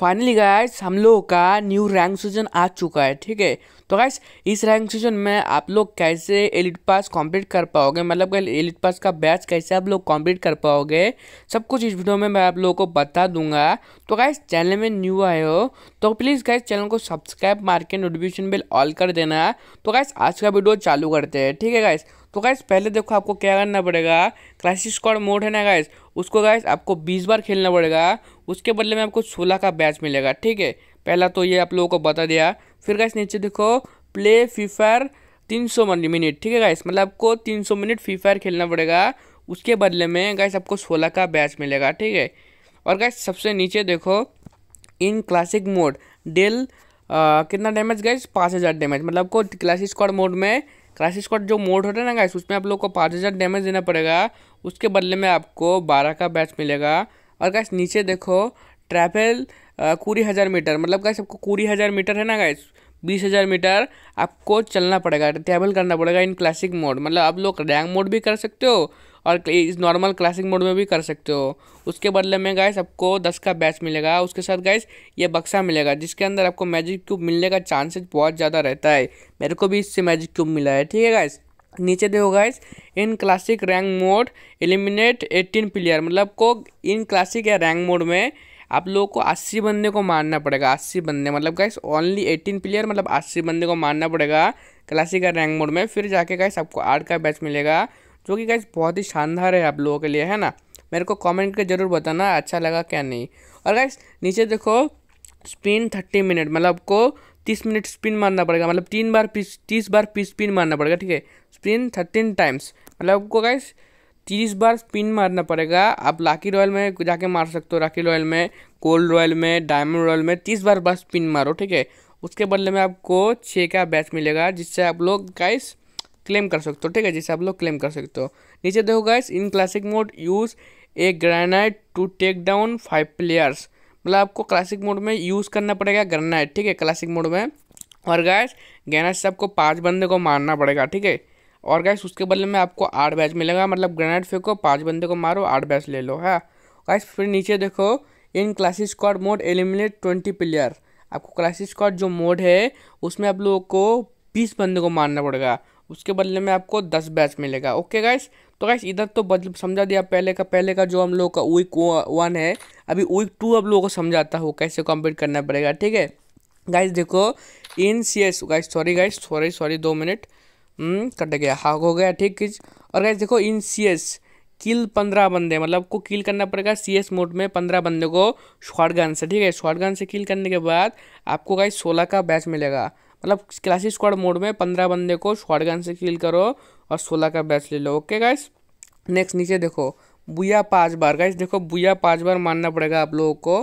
finally guys हम लोग का न्यू रैंक सीजन आ चुका है ठीक है तो गाइस इस रैंक सीजन में आप लोग कैसे एलिट पास कंप्लीट कर पाओगे मतलब एलिट पास का बैच कैसे आप लोग कंप्लीट कर पाओगे सब कुछ इस वीडियो में मैं आप लोगों को बता दूंगा तो गाइस चैनल में न्यू आए हो तो प्लीज़ गाइस चैनल को सब्सक्राइब मार के नोटिफिकेशन बिल ऑल कर देना तो गाइस आज का वीडियो चालू करते हैं ठीक है गाइस तो गाइस पहले देखो आपको क्या करना पड़ेगा क्लासिक स्क्वाड मोड है ना गाइस उसको गाइज आपको बीस बार खेलना पड़ेगा उसके बदले में आपको सोलह का बैच मिलेगा ठीक है पहला तो ये आप लोगों को बता दिया फिर गाइस नीचे देखो प्ले फ्री फायर तीन सौ मिनट ठीक है गाइस मतलब आपको तीन सौ मिनट फ्री फायर खेलना पड़ेगा उसके बदले में गाइस आपको सोलह का बैच मिलेगा ठीक है और गाइस सबसे नीचे देखो इन क्लासिक मोड डेल कितना डैमेज गाइस पाँच हज़ार डैमेज मतलब आपको क्लासिक स्क्वाड मोड में क्राइसिस स्कॉट जो मोड होता है ना गाइस उसमें आप लोग को पाँच हज़ार डैमेज देना पड़ेगा उसके बदले में आपको बारह का बैच मिलेगा और गाइस नीचे देखो ट्रैवल कूड़ी हज़ार मीटर मतलब गाइस आपको कूड़ी हज़ार मीटर है ना गाइस बीस हज़ार मीटर आपको चलना पड़ेगा ट्रैवल करना पड़ेगा इन क्लासिक मोड मतलब आप लोग रैंक मोड भी कर सकते हो और इस नॉर्मल क्लासिक मोड में भी कर सकते हो उसके बदले में गाइस आपको दस का बैच मिलेगा उसके साथ गाइस ये बक्सा मिलेगा जिसके अंदर आपको मैजिक क्यूब मिलने का चांसेस बहुत ज़्यादा रहता है मेरे को भी इससे मैजिक क्यूब मिला है ठीक है गाइस नीचे देखो guys in classic rank mode eliminate eighteen player मतलब को इन क्लासिक या रैंक मोड में आप लोगों को अस्सी बंदे को मारना पड़ेगा अस्सी बंदे मतलब गाइस ओनली एटीन प्लेयर मतलब अस्सी बंदे को मारना पड़ेगा क्लासिक रैंक मोड में फिर जाके गाइस आपको आठ का बैच मिलेगा जो कि गैस बहुत ही शानदार है आप लोगों के लिए है ना मेरे को कमेंट करके ज़रूर बताना अच्छा लगा क्या नहीं और गैस नीचे देखो स्पिन थर्टी मिनट मतलब को तीस मिनट स्पिन मारना पड़ेगा मतलब तीन बार पीस तीस बार पी स्पिन मारना पड़ेगा ठीक है स्पिन थर्टीन टाइम्स मतलब आपको गैस तीस बार स्पिन मारना पड़ेगा आप लाकी रॉयल में जाके मार सकते हो राकी रॉयल में गोल्ड रॉयल में डायमंड रॉयल में तीस बार बार स्पिन मारो ठीक है उसके बदले में आपको छः का बैच मिलेगा जिससे आप लोग गाइस क्लेम कर सकते हो ठीक है जैसे आप लोग क्लेम कर सकते हो नीचे देखो guys in classic mode use a grenade to take down five players मतलब आपको क्लासिक मोड में यूज़ करना पड़ेगा ग्रेनाइट ठीक है क्लासिक मोड में और गैस ग्रेनाइट से आपको पाँच बंदे को मारना पड़ेगा ठीक है और गैस उसके बदले में आपको आठ बैच मिलेगा मतलब ग्रेनाइट फेंको पाँच बंदे को मारो आठ बैच ले लो है गैस फिर नीचे देखो in classic squad mode eliminate twenty player आपको क्लासिक स्क्वाड जो मोड है उसमें आप लोगों को बीस बंदे को मारना पड़ेगा उसके बदले में आपको दस बैच मिलेगा ओके गाइस तो गाइस इधर तो बदल समझा दिया पहले का पहले का जो हम लोग का वीक वन है अभी वीक टू आप लोगों को समझाता हूँ कैसे कम्प्लीट करना पड़ेगा ठीक है गाइस देखो in C S guys sorry guys sorry sorry दो मिनट हम्म, कट गया हाक हो गया ठीक है और गाइस देखो इन सी एस किल पंद्रह बंदे मतलब आपको किल करना पड़ेगा सी एस मोड में पंद्रह बंदे को शॉर्ट गन से ठीक है शॉर्ट गन से किल करने के बाद आपको गाइस सोलह का बैच मिलेगा मतलब क्लासिक स्क्वाड मोड में पंद्रह बंदे को गन से किल करो और सोलह का बैच ले लो ओके गाइस नेक्स्ट नीचे देखो बुया पाँच बार गाइस देखो बुया पाँच बार मानना पड़ेगा आप लोगों को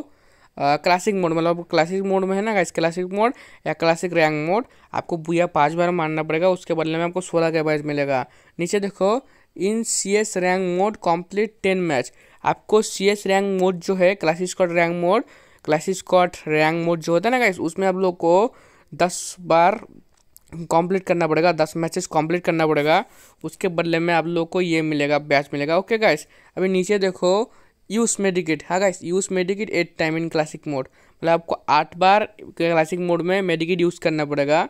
क्लासिक मोड मतलब क्लासिक मोड में है ना गाइस क्लासिक मोड या क्लासिक रैंक मोड आपको बुया पाँच बार मानना पड़ेगा उसके बदले में आपको सोलह का बैच मिलेगा नीचे देखो in C S rank mode complete ten match आपको सी एस रैंक मोड जो है classic squad rank mode classic squad rank mode जो होता है ना गाइस उसमें आप लोग को दस बार कंप्लीट करना पड़ेगा दस मैचेस कंप्लीट करना पड़ेगा उसके बदले में आप लोग को ये मिलेगा बैच मिलेगा ओके गाइस अभी नीचे देखो यूस मेडिकेट हाँ guys use medkit eight time in classic mode मतलब आपको आठ बार क्लासिक मोड में मेडिकेट यूज़ करना पड़ेगा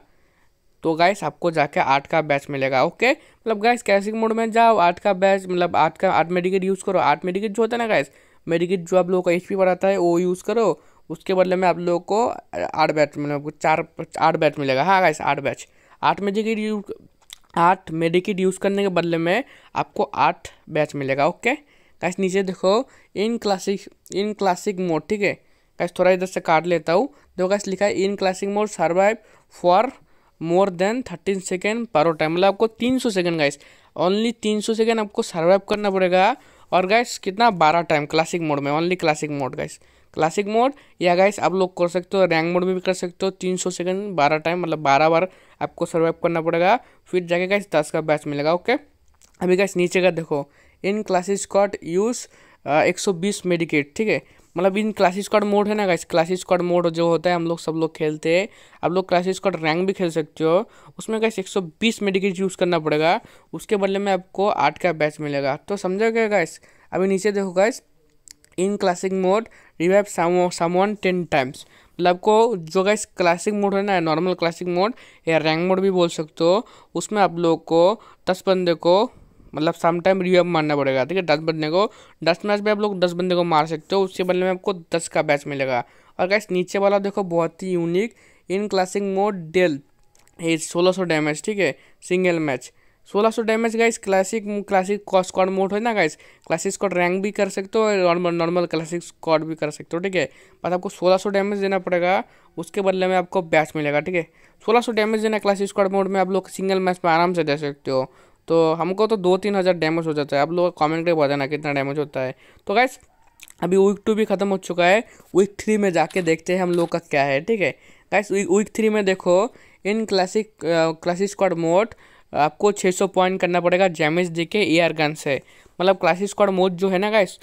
तो गाइस आपको जाके आठ का बैच मिलेगा ओके मतलब गाइस क्लासिक मोड में जाओ आठ का बैच मतलब आठ का आठ मेडिकेट यूज़ करो आठ मेडिकेट जो होता है ना गाइस मेडिकेट जो आप लोगों का एच बढ़ाता है वो यूज़ करो उसके बदले में आप लोगों को आठ बैच मतलब चार आठ बैच मिलेगा हाँ गाइस आठ बैच आठ मेडिकेट यूज आठ मेडिकेट यूज़ करने के बदले में आपको आठ बैच मिलेगा ओके गाइस नीचे देखो in classic in classic mode ठीक है गाइस थोड़ा इधर से काट लेता हूँ देखो गाइस लिखा है in classic mode survive for more than thirteen second पर टाइम मतलब आपको तीन सौ सेकेंड गाइस ओनली तीन सौ सेकेंड आपको सर्वाइव करना पड़ेगा और गाइस कितना बारह टाइम क्लासिक मोड में only classic mode guys classic mode या गाइस आप लोग कर सकते हो रैंक मोड में भी कर सकते हो तीन सौ सेकेंड बारह टाइम मतलब बारह बार आपको सर्वाइव करना पड़ेगा फिर जाके गाइस दस का बैच मिलेगा ओके अभी गाइस नीचे का देखो इन क्लासेस स्कॉट यूज़ एक सौ बीस मेडिकेट ठीक है मतलब इन क्लासेस स्क्वाड मोड है ना गाइस क्लासेस स्कॉट मोड जो होता है हम लोग सब लोग खेलते हैं आप लोग क्लासेस कॉड रैंक भी खेल सकते हो उसमें गाइस बीस मेडिकेट यूज़ करना पड़ेगा उसके बदले में आपको आठ का बैच मिलेगा तो समझोगे गाइस अभी नीचे देखो guys in classic mode revive someone ten times मतलब आपको जो गाइस क्लासिक मोड है ना नॉर्मल क्लासिक मोड या रैंक मोड भी बोल सकते हो उसमें आप लोग को दस बंदे को मतलब सम टाइम रिवाइव मारना पड़ेगा ठीक है दस बंदे को दस मैच में आप लोग दस बंदे को मार सकते हो उसके बदले में आपको दस का बैच मिलेगा और गैस नीचे वाला देखो बहुत ही unique in classic mode deal ये सोलह सौ डैमेज ठीक है सिंगल मैच सोलह सौ damage guys classic classic squad mode है ना गाइस क्लासिक स्क्वाड रैंक भी कर सकते हो नॉर्मल नॉर्मल क्लासिक स्क्वाड भी कर सकते हो ठीक है बस आपको सोलह सौ डैमेज देना पड़ेगा उसके बदले में आपको बैच मिलेगा ठीक है सोलह सौ डैमेज देना क्लासिक स्क्वाड मोड में आप लोग सिंगल मैच में आराम से दे सकते हो तो हमको तो दो तीन हज़ार डैमेज हो जाता है आप लोग कॉमेंट करके बताना कितना डैमेज होता है तो गाइस अभी वीक टू भी ख़त्म हो चुका है वीक थ्री में जाके देखते हैं हम लोग का क्या है ठीक है गाइस वीक थ्री में देखो in classic classic squad mode आपको 600 पॉइंट करना पड़ेगा जैमेज दे के ए आर गन से मतलब क्लासी स्क्वाड मोड जो है ना गाइस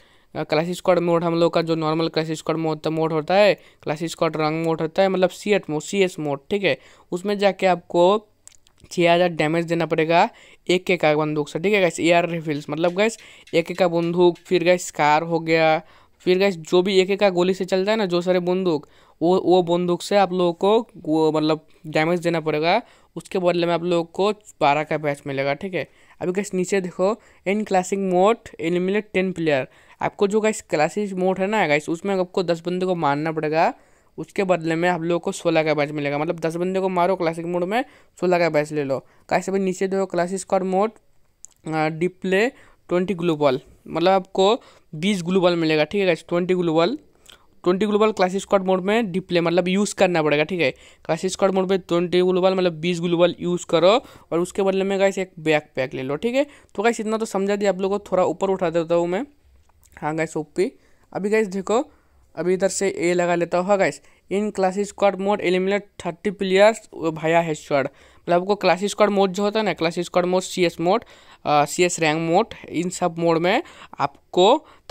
क्लासी स्क्वाड मोड हम लोग का जो normal classic squad mode mode होता है क्लासी स्क्वाड रंग मोड होता है मतलब C S mode C S mode ठीक है उसमें जाके आपको छः हज़ार डैमेज देना पड़ेगा एक एक का बंदूक से ठीक है गैस एयर रिफिल्स मतलब गैस एक एक का बंदूक फिर गैस कार हो गया फिर गैस जो भी एक का गोली से चलता है ना जो सारे बंदूक वो वो बंदूक से आप लोगों को मतलब डैमेज देना पड़ेगा उसके बदले में आप लोग को बारह का बैच मिलेगा ठीक है अभी कैसे नीचे देखो in classic mode eliminate ten player आपको जो गाइस क्लासिक मोड है ना गाइस उसमें आपको दस बंदे को मारना पड़ेगा उसके बदले में आप लोगों को सोलह का बैच मिलेगा मतलब दस बंदे को मारो क्लासिक मोड में सोलह का बैच ले लो कैसे अभी नीचे देखो classic squad mode deploy twenty gloo wall मतलब आपको बीस ग्लोबल मिलेगा ठीक है guys twenty gloo wall twenty gloo wall class squad mode में डिप्ले मतलब यूज़ करना पड़ेगा ठीक है क्लास स्क्वाड मोड में ट्वेंटी ग्लोबल मतलब बीस ग्लोबल यूज़ करो और उसके बदले में गाइस एक बैक पैक ले लो ठीक है तो गाइस इतना तो समझा दिया आप लोगों को थोड़ा ऊपर उठा देता हूँ मैं हाँ गाइस ओपी अभी गाइस देखो अभी इधर से ए लगा लेता हूँ गाइस हाँ in class squad mode eliminate thirty players भाया है शॉर्ट मतलब आपको क्लास स्क्वाड मोड जो होता है ना class squad mode C S mode C S rank mode इन सब मोड में आपको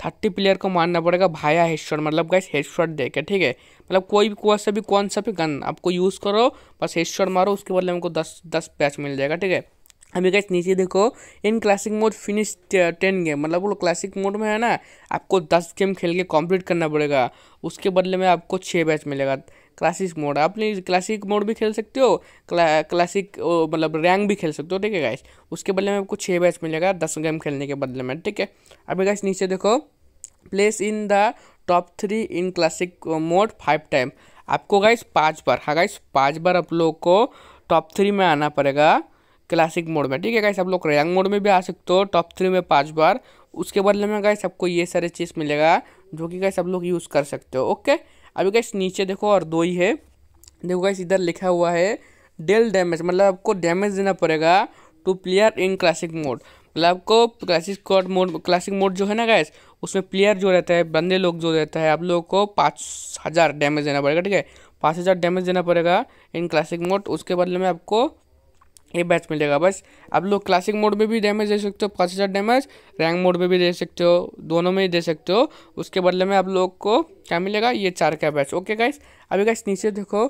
थर्टी प्लेयर को मारना पड़ेगा भाया हेडशॉट मतलब गाइस हेडशॉट दे के ठीक है मतलब कोई भी कोई सा भी कौन सा भी गन आपको यूज़ करो बस हेडशॉट मारो उसके बदले हमको दस दस पैच मिल जाएगा ठीक है अभी गैस नीचे देखो in classic mode finish ten game मतलब वो क्लासिक मोड में है ना आपको दस गेम खेल के कंप्लीट करना पड़ेगा उसके बदले में आपको छः बैच मिलेगा क्लासिक मोड आपने क्लासिक मोड भी खेल सकते हो क्ला, क्लासिक मतलब रैंक भी खेल सकते हो ठीक है गाइस उसके बदले में आपको छः बैच मिलेगा दस गेम खेलने के बदले में ठीक है अभी गाइस नीचे देखो place in the top three in classic mode five time आपको गाइस पाँच बार हाँ गाइस पाँच बार आप लोग को टॉप थ्री में आना पड़ेगा क्लासिक मोड में ठीक है गाइस आप लोग रैंक मोड में भी आ सकते हो टॉप थ्री में पाँच बार उसके बदले में गाइस आपको ये सारे चीज़ मिलेगा जो कि गाइस आप लोग यूज़ कर सकते हो ओके अभी गैस नीचे देखो और दो ही है देखो गैस इधर लिखा हुआ है डेल डैमेज मतलब आपको डैमेज देना पड़ेगा to player in classic mode मतलब आपको क्लासिक मोड क्लासिक मोड जो है ना गैस उसमें प्लेयर जो रहता है बंदे लोग जो रहता है आप लोगों को पाँच हज़ार डैमेज देना पड़ेगा ठीक है पाँच हज़ार डैमेज देना पड़ेगा इन क्लासिक मोड उसके बदले में आपको ये बैच मिलेगा बस आप लोग क्लासिक मोड में भी डैमेज दे सकते हो पाँच हज़ार डैमेज रैंक मोड में भी दे सकते हो दोनों में ही दे सकते हो उसके बदले में आप लोग को क्या मिलेगा ये चार का बैच ओके गाइस अभी गाइस नीचे देखो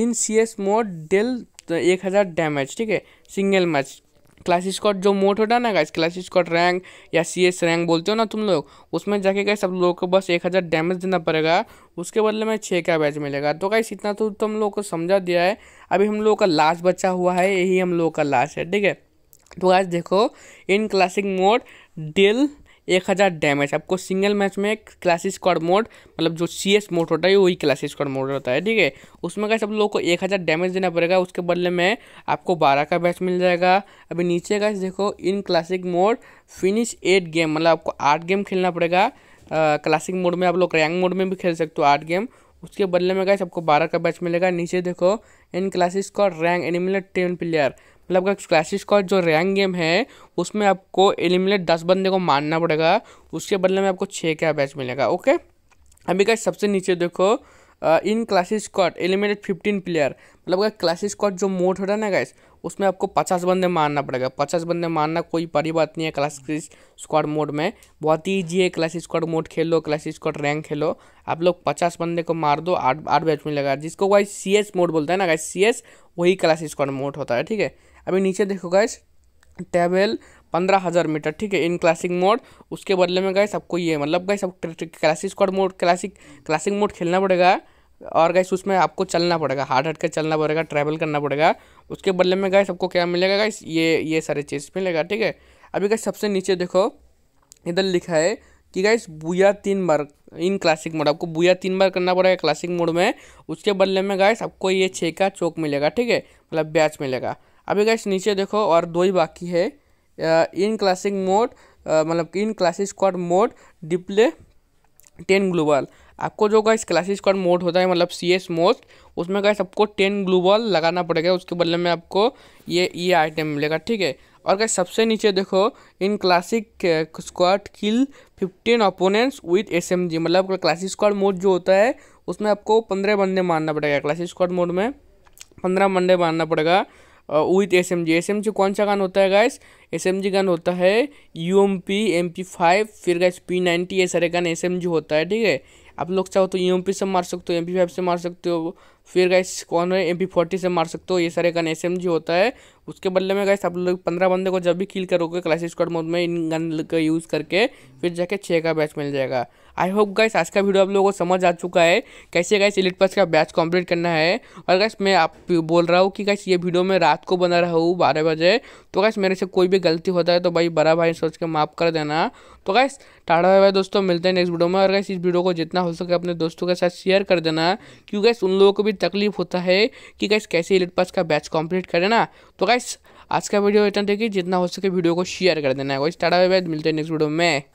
in C S mode deal एक हज़ार डैमेज ठीक है सिंगल मैच क्लास स्कॉट जो मोड होता है ना गाइस क्लास स्कॉट रैंक या सी एस रैंक बोलते हो ना तुम लोग उसमें जाके गए सब लोगों को बस एक हज़ार डैमेज देना पड़ेगा उसके बदले में छः का बैच मिलेगा तो गाइस इतना तो तुम लोग को समझा दिया है अभी हम लोगों का लास्ट बचा हुआ है यही हम लोगों का लास्ट है ठीक है तो गाइस देखो इन क्लासिक मोड डिल एक हज़ार डैमेज आपको सिंगल मैच में क्लासिस स्कॉड मोड मतलब जो सी एस मोड होता है वही क्लासिस स्कॉड मोड होता है ठीक है उसमें क्या सब लोग को एक हज़ार डैमेज देना पड़ेगा उसके बदले में आपको बारह का बैच मिल जाएगा अभी नीचे का देखो in classic mode finish eight game मतलब आपको आठ गेम खेलना पड़ेगा क्लासिक मोड में आप लोग रैंक मोड में भी खेल सकते हो आठ गेम उसके बदले में गैस आपको बारह का बैच मिलेगा नीचे देखो इन क्लासेस का रैंक एनिमिलेट टेन प्लेयर मतलब का क्लैश का जो रैंक गेम है उसमें आपको एलिमिनेट दस बंदे को मारना पड़ेगा उसके बदले में आपको छः का बैच मिलेगा ओके अभी का सबसे नीचे देखो in clash squad eliminate fifteen player मतलब क्लासेस स्कॉट जो मोड होता है ना गाइस उसमें आपको पचास बंदे मारना पड़ेगा पचास बंदे मारना कोई बड़ी बात नहीं है क्लासिस स्क्वाड मोड में बहुत ही ईजी है क्लासिस स्क्वाड मोड खेलो क्लासिस स्क्वाड रैंक खेलो आप लोग पचास बंदे को मार दो आठ आठ बैच में लगा जिसको वाइज सी एस मोड बोलता है ना गाइस सी एस वही क्लासिस स्क्वाड मोड होता है ठीक है अभी नीचे देखो गैस टेबल पंद्रह हज़ार मीटर ठीक है इन क्लासिक मोड उसके बदले में गए सबको ये मतलब गए सब classic squad mode classic classic mode खेलना पड़ेगा और गए उसमें आपको चलना पड़ेगा हार्ड हट कर चलना पड़ेगा ट्रैवल करना पड़ेगा उसके बदले में गए सबको क्या मिलेगा गैस ये ये सारे चीज़ मिलेगा ठीक है अभी गए सबसे नीचे देखो इधर लिखा है कि गाइस बुया तीन बार इन क्लासिक मोड आपको बुया तीन बार करना पड़ेगा क्लासिक मोड में उसके बदले में गाइस आपको ये छः का चौक मिलेगा ठीक है मतलब ब्याज मिलेगा अभी गैस नीचे देखो और दो ही बाकी है इन क्लासिक मोड मतलब in classic squad mode deploy ten gloo wall आपको जो गैस क्लासिक स्क्वाड मोड होता है मतलब सी एस मोस्ट उसमें गैस आपको टेन ग्लोबल लगाना पड़ेगा उसके बदले में आपको ये ये आइटम मिलेगा ठीक है और गैस सबसे नीचे देखो in classic squad kill fifteen opponents with S M G मतलब क्लासिक स्क्वाड मोड जो होता है उसमें आपको पंद्रह बंदे मारना पड़ेगा क्लासिक स्क्वाड मोड में पंद्रह बंदे मारना पड़ेगा with S M G S M G कौन सा गन होता है guys S M G gun होता है U M P M P five फिर गैस पी नाइनटी ये सारे गन एस एम जी होता है ठीक है आप लोग चाहो तो यू एम पी से मार सकते हो एम पी फाइव से मार सकते हो फिर गैस कौन है एम पी फोर्टी से मार सकते हो ये सारे गन एस एम जी होता है उसके बदले में गैस आप लोग पंद्रह बंदे को जब भी किल करोगे क्लासिक स्क्वाड मोड में इन गन का यूज़ करके फिर जाके छः का बैच मिल जाएगा आई होप गाइस आज का वीडियो आप लोगों को समझ आ चुका है कैसे गाइस एलिट पास का बैच कंप्लीट करना है और गाइस मैं आप बोल रहा हूँ कि गाइस ये वीडियो मैं रात को बना रहा हूँ बारह बजे तो गाइस मेरे से कोई भी गलती होता है तो भाई बड़ा भाई सोच के माफ़ कर देना तो गाइस टाटा भाई भाई दोस्तों मिलते हैं नेक्स्ट वीडियो में और गाइस इस वीडियो को जितना हो सके अपने दोस्तों के साथ शेयर कर देना क्योंकि गाइस उन लोगों को भी तकलीफ होता है कि गाइस कैसे एलिट पास का बैच कम्प्लीट करें ना तो गाइस आज का वीडियो इतना देखिए जितना हो सके वीडियो को शेयर कर देना है गाइस टाटा भाई भाई मिलते हैं नेक्स्ट वीडियो में